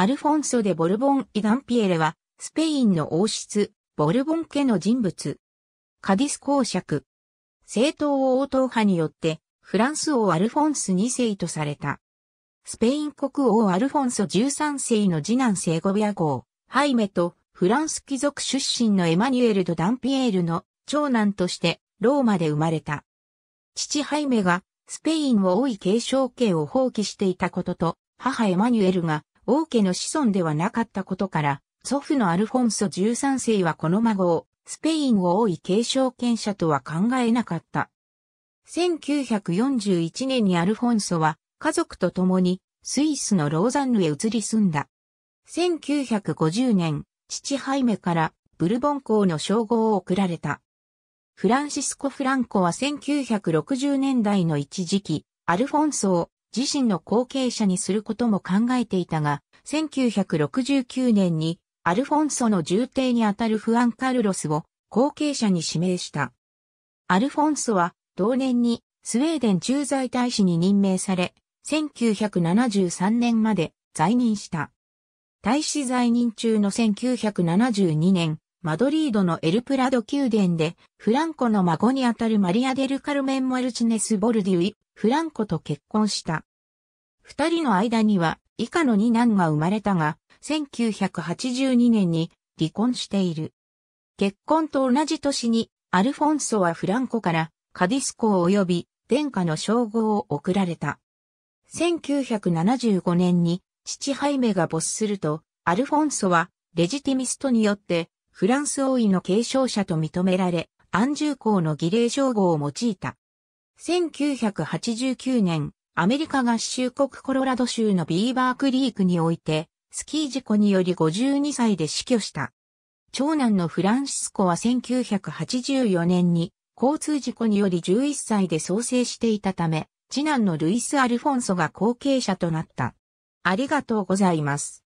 アルフォンソ・でボルボン・イ・ダンピエレは、スペインの王室、ボルボン家の人物。カディス公爵。政党王党派によって、フランス王アルフォンス2世とされた。スペイン国王アルフォンソ13世の次男セゴビア号、ハイメとフランス貴族出身のエマニュエル・ド・ダンピエールの長男としてローマで生まれた。父ハイメがスペインを王位継承権を放棄していたことと、母エマニュエルが王家の子孫ではなかったことから、祖父のアルフォンソ13世はこの孫を、スペインを王位継承権者とは考えなかった。1941年にアルフォンソは、家族と共に、スイスのローザンヌへ移り住んだ。1950年、父ハイメから、ブルボン公の称号を贈られた。フランシスコ・フランコは1960年代の一時期、アルフォンソを自身の後継者にすることも考えていたが、1969年にアルフォンソの重帝にあたるフアン・カルロスを後継者に指名した。アルフォンソは同年にスウェーデン駐在大使に任命され、1973年まで在任した。大使在任中の1972年、マドリードのエルプラド宮殿で、フランコの孫にあたるマリア・デル・カルメン・マルチネス・ボルディウィ、フランコと結婚した。二人の間には以下の二男が生まれたが、1982年に離婚している。結婚と同じ年にアルフォンソはフランコからカディスコ及び殿下の称号を贈られた。1975年に父ハイメが没すると、アルフォンソはレジティミストによってフランス王位の継承者と認められ、安住公の儀礼称号を用いた。1989年、アメリカ合衆国コロラド州のビーバークリークにおいて、スキー事故により52歳で死去した。長男のフランシスコは1984年に交通事故により11歳で創生していたため、次男のルイス・アルフォンソが後継者となった。ありがとうございます。